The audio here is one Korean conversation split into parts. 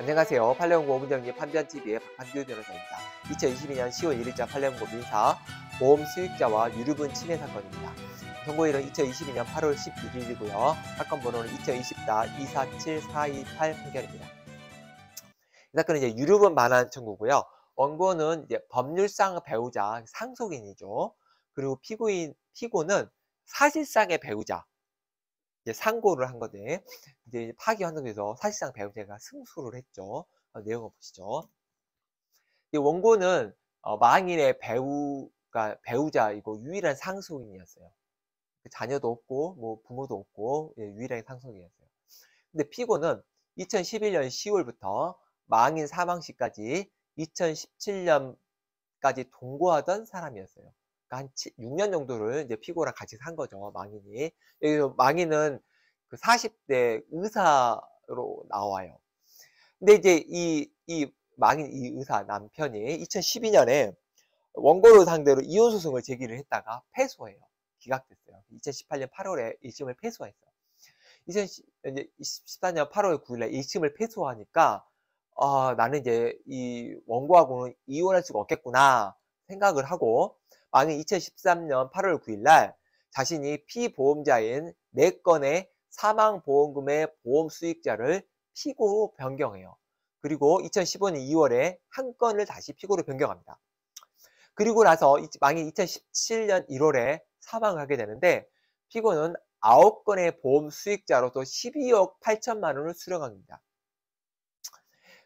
안녕하세요. 팔레온고 오문정리 판변TV의 박한규 변호사입니다. 2022년 10월 1일자 팔레온고 민사 보험 수익자와 유류분 침해 사건입니다. 선고일은 2022년 8월 11일이고요. 사건 번호는 2024-247-428 판결입니다. 이 사건은 이제 유류분 만한 청구고요. 원고는 이제 법률상 배우자, 상속인이죠. 그리고 피고인, 피고는 사실상의 배우자, 이제 상고를 한 건데 이제 파기환송에서 사실상 배우자가 승소를 했죠. 어, 내용을 보시죠. 이 원고는 어, 망인의 배우가 배우자이고 유일한 상속인이었어요. 그 자녀도 없고 뭐 부모도 없고 예, 유일한 상속인이었어요. 근데 피고는 2011년 10월부터 망인 사망 시까지 2017년까지 동거하던 사람이었어요. 그러니까 한 6년 정도를 이제 피고랑 같이 산 거죠, 망인이. 여기서 망인은 그 40대 의사로 나와요. 근데 이제 이, 이 망인 이 의사 남편이 2012년에 원고를 상대로 이혼소송을 제기를 했다가 패소해요. 기각됐어요. 2018년 8월에 1심을 패소했어요. 2014년 8월 9일에 1심을 패소하니까 어, 나는 이제 이 원고하고는 이혼할 수가 없겠구나 생각을 하고 왕이 2013년 8월 9일 날 자신이 피보험자인 4건의 사망보험금의 보험 수익자를 피고로 변경해요. 그리고 2015년 2월에 한 건을 다시 피고로 변경합니다. 그리고 나서 망이 2017년 1월에 사망 하게 되는데 피고는 9건의 보험 수익자로서 12억 8천만 원을 수령합니다.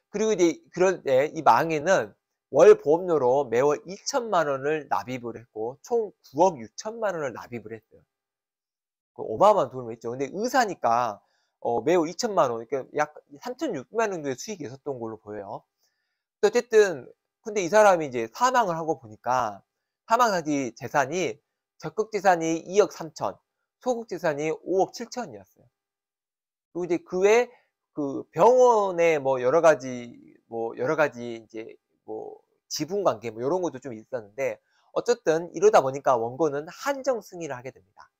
그리고 이제 그런데 이망인은 월 보험료로 매월 2천만 원을 납입을 했고 총 9억 6천만 원을 납입을 했어요. 그 어마어마한 돈을 했죠. 근데 의사니까 어, 매월 2천만 원, 그러니까 약 3,600만 원 정도의 수익이 있었던 걸로 보여요. 어쨌든 근데 이 사람이 이제 사망을 하고 보니까 사망 당시 재산이 적극 재산이 2억 3천, 소극 재산이 5억 7천이었어요. 그리고 이제 그외그 그 병원에 뭐 여러 가지 뭐 여러 가지 이제 뭐 지분 관계 뭐 이런 것도 좀 있었는데 어쨌든 이러다 보니까 원고는 한정 승인을 하게 됩니다.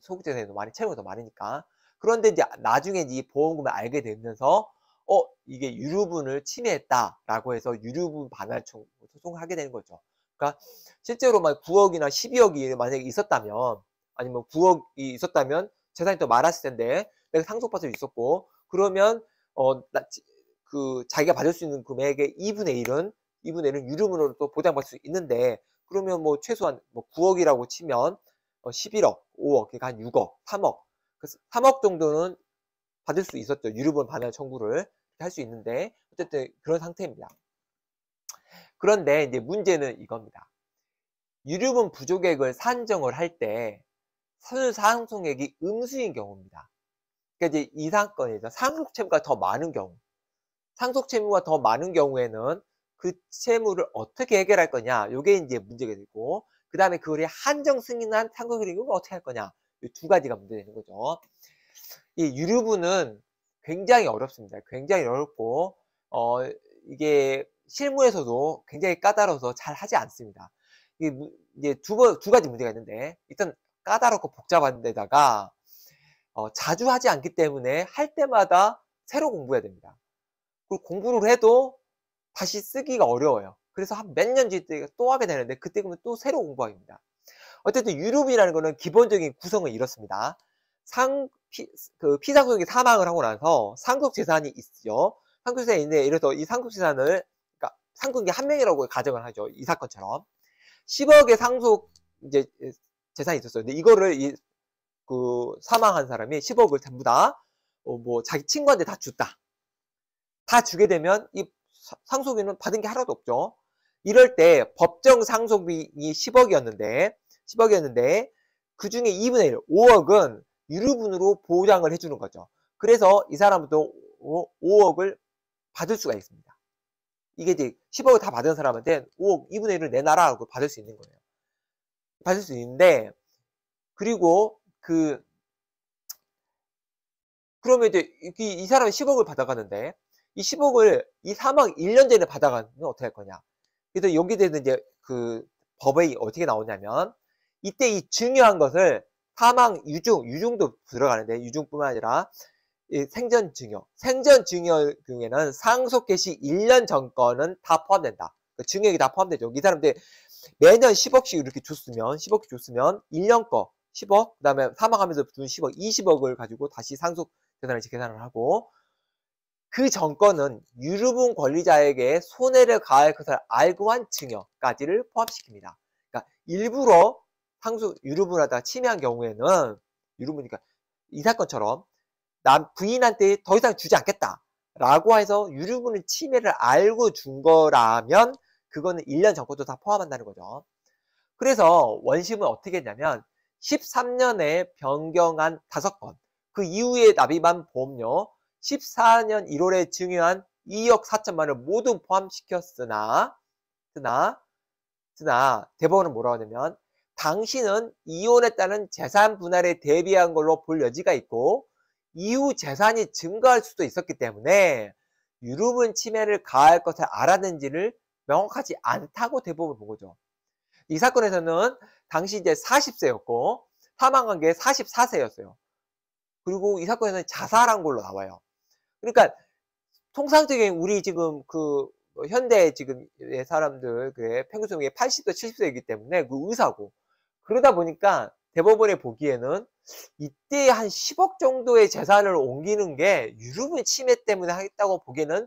소급제는 많이 채무가 더 많으니까. 그런데 이제 나중에 이 보험금을 알게 되면서 어 이게 유류분을 침해했다라고 해서 유류분 반환 소송을 하게 되는 거죠. 그러니까 실제로 만 9억이나 12억이 만약에 있었다면 아니면 9억이 뭐 있었다면 재산이 또 많았을 텐데 내가 상속받을 수 있었고 그러면 어 그 자기가 받을 수 있는 금액의 2분의 1은 이분에는 유류으로도 보장받을 수 있는데 그러면 뭐 최소한 뭐 9억이라고 치면 11억, 어, 5억, 그러니까 한 6억, 3억, 그래서 3억 정도는 받을 수 있었죠. 유류분 반환 청구를 할 수 있는데 어쨌든 그런 상태입니다. 그런데 이제 문제는 이겁니다. 유류분 부족액을 산정을 할 때선사상송액이 음수인 경우입니다. 그러니까 이제 이 사건에서 상속채무가 더 많은 경우, 상속채무가 더 많은 경우에는 그 채무를 어떻게 해결할 거냐. 요게 이제 문제가 되고, 그 다음에 그거를 한정 승인한 상거 흐름을 어떻게 할 거냐. 이 두 가지가 문제되는 거죠. 이 유류부는 굉장히 어렵습니다. 굉장히 어렵고, 어, 이게 실무에서도 굉장히 까다로워서 잘 하지 않습니다. 이게 두, 번, 두 가지 문제가 있는데, 일단 까다롭고 복잡한 데다가, 어, 자주 하지 않기 때문에 할 때마다 새로 공부해야 됩니다. 그리고 공부를 해도 다시 쓰기가 어려워요. 그래서 한 몇 년 뒤에 또 하게 되는데 그때 보면 또 새로 공부입니다 어쨌든 유럽이라는 거는 기본적인 구성은 이렇습니다. 상, 피, 그 피상속이 사망을 하고 나서 상속 재산이 있죠. 상속 재산이 있는데 이래서 이 상속 재산을 그러니까 상속이 한 명이라고 가정을 하죠. 이 사건처럼 10억의 상속 이제 재산이 있었어요. 근데 이거를 이, 그 사망한 사람이 10억을 전부 다뭐 어, 자기 친구한테 다 줬다. 다 주게 되면 이 상속인은 받은 게 하나도 없죠. 이럴 때 법정 상속이 10억이었는데 10억이었는데 그 중에 2분의 1, 5억은 유류분으로 보장을 해주는 거죠. 그래서 이 사람도 5억을 받을 수가 있습니다. 이게 이제 10억을 다 받은 사람한테 5억 2분의 1을 내놔라 하고 받을 수 있는 거예요. 받을 수 있는데 그리고 그 그러면 이제 이 사람이 10억을 받아가는데 이 10억을 이 사망 1년 전에 받아가면 어떻게 할 거냐. 그래서 여기 대해서 이제 그법의 어떻게 나오냐면 이때 이 중요한 것을 사망 유중, 유중도 들어가는데 유중뿐만 아니라 생전 증여, 생전 증여 경우에는 상속 개시 1년 전 거는 다 포함된다. 그 증액이 다 포함되죠. 이 사람들 매년 10억씩 이렇게 줬으면 10억씩 줬으면 1년 거 10억, 그다음에 사망하면서 준 10억, 20억을 가지고 다시 상속 재산을 계산을 하고 그 정권은 유류분 권리자에게 손해를 가할 것을 알고 한 증여까지를 포함시킵니다. 그러니까 일부러 상수 유류분을 하다가 침해한 경우에는 유류분이니까 이 사건처럼 남 부인한테 더 이상 주지 않겠다. 라고 해서 유류분을 침해를 알고 준 거라면 그거는 1년 정권도 다 포함한다는 거죠. 그래서 원심은 어떻게 했냐면 13년에 변경한 5건, 그 이후에 납입한 보험료 14년 1월에 증여한 2억 4천만을 모두 포함시켰으나 그나 그나 대법원은 뭐라고 하냐면 당신은 이혼에 따른 재산 분할에 대비한 걸로 볼 여지가 있고 이후 재산이 증가할 수도 있었기 때문에 유류분 침해를 가할 것을 알았는지를 명확하지 않다고 대법을 본 거죠. 이 사건에서는 당시 이제 40세였고 사망한 게 44세였어요. 그리고 이 사건에서는 자살한 걸로 나와요. 그러니까 통상적인 우리 지금 그 뭐 현대 지금의 사람들 그 평균 수명이 80도 70도이기 때문에 그 의사고 그러다 보니까 대법원에 보기에는 이때 한 10억 정도의 재산을 옮기는 게 유류분 침해 때문에 하겠다고 보기에는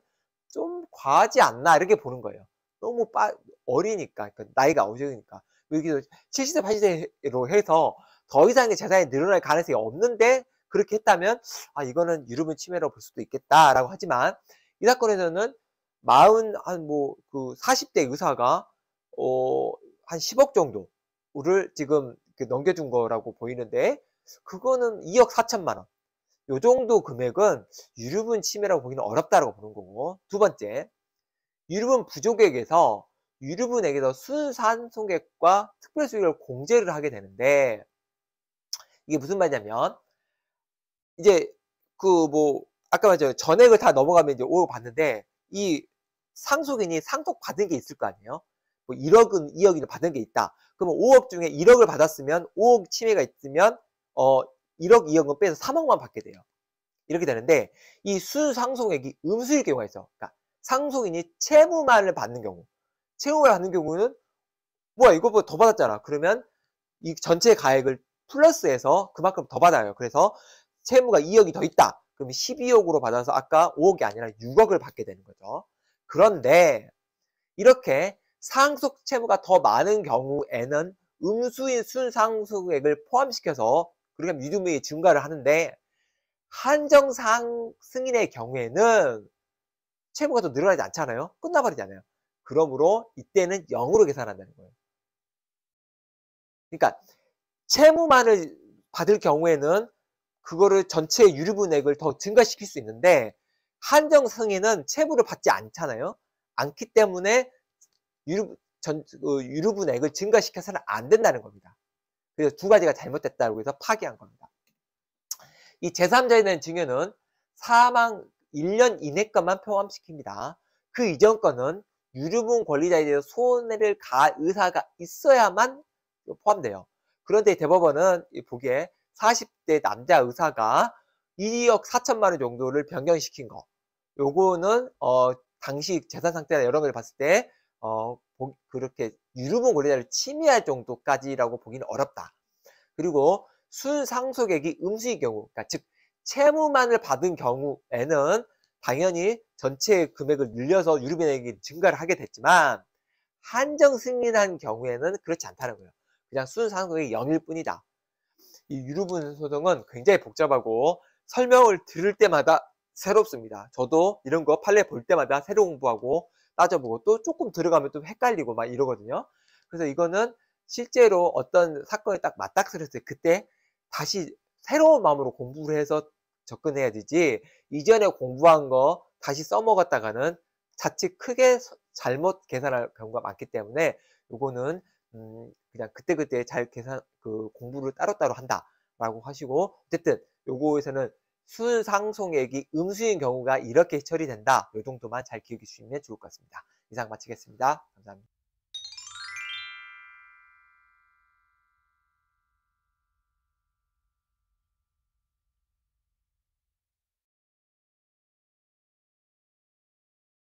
좀 과하지 않나 이렇게 보는 거예요. 너무 빠, 어리니까 그러니까 나이가 어리니까 여기서 7 0대8 0대로 해서 더 이상의 재산이 늘어날 가능성이 없는데 그렇게 했다면 아 이거는 유류분 침해라고볼 수도 있겠다라고 하지만 이 사건에서는 마흔 한뭐그 40대 의사가 어한 10억 정도를 지금 넘겨준 거라고 보이는데 그거는 2억 4천만 원. 요 정도 금액은 유류분 침해라고 보기는 어렵다라고 보는 거고 두 번째 유류분 부족액에서 유류분에게서 순산송액과 특별수익을 공제를 하게 되는데 이게 무슨 말이냐면 이제 그 뭐 아까 말했죠 전액을 다 넘어가면 이제 5억 받는데 이 상속인이 상속 받은 게 있을 거 아니에요? 뭐 1억은 2억이 받은 게 있다. 그러면 5억 중에 1억을 받았으면 5억 침해가 있으면 어 1억 2억은 빼서 3억만 받게 돼요. 이렇게 되는데 이 순상속액이 음수일 경우가 있어. 그러니까 상속인이 채무만을 받는 경우, 채무를 받는 경우는 뭐야 이거보다 뭐 더 받았잖아. 그러면 이 전체 가액을 플러스해서 그만큼 더 받아요. 그래서 채무가 2억이 더 있다. 그럼 12억으로 받아서 아까 5억이 아니라 6억을 받게 되는 거죠. 그런데 이렇게 상속 채무가 더 많은 경우에는 음수인 순상속액을 포함시켜서 그렇게 하면 유류무역이 증가를 하는데 한정상 승인의 경우에는 채무가 더 늘어나지 않잖아요. 끝나버리잖아요. 그러므로 이때는 0으로 계산한다는 거예요. 그러니까 채무만을 받을 경우에는 그거를 전체 유류분액을 더 증가시킬 수 있는데 한정 승인은 체부를 받지 않잖아요. 않기 때문에 유류, 전, 그 유류분액을 증가시켜서는 안 된다는 겁니다. 그래서 두 가지가 잘못됐다고 해서 파기한 겁니다. 이 제3자에 대한 증여는 사망 1년 이내 것만 포함시킵니다. 그 이전 거는 유류분 권리자에 대해서 손해를 가할 의사가 있어야만 포함돼요. 그런데 대법원은 보기에 40대 남자 의사가 2억 4천만 원 정도를 변경시킨 거. 요거는 어 당시 재산 상태나 여러 가지 봤을 때어 그렇게 유류분 권리자를 침해할 정도까지라고 보기는 어렵다. 그리고 순상속액이 음수의 경우, 그러니까 즉 채무만을 받은 경우에는 당연히 전체 금액을 늘려서 유류분에게 증가를 하게 됐지만 한정 승인한 경우에는 그렇지 않다는 거예요. 그냥 순상속액이 0일 뿐이다. 이유류분 소송은 굉장히 복잡하고 설명을 들을 때마다 새롭습니다. 저도 이런 거 판례 볼 때마다 새로 공부하고 따져보고 또 조금 들어가면 또 헷갈리고 막 이러거든요. 그래서 이거는 실제로 어떤 사건에 딱 맞닥뜨렸을 때 그때 다시 새로운 마음으로 공부를 해서 접근해야 되지 이전에 공부한 거 다시 써먹었다가는 자칫 크게 잘못 계산할 경우가 많기 때문에 이거는 음, 그냥 그때그때 잘 계산 그 공부를 따로따로 한다라고 하시고 어쨌든 요거에서는 순상속액이 음수인 경우가 이렇게 처리된다. 요 정도만 잘 기억해 주시면 좋을 것 같습니다. 이상 마치겠습니다. 감사합니다.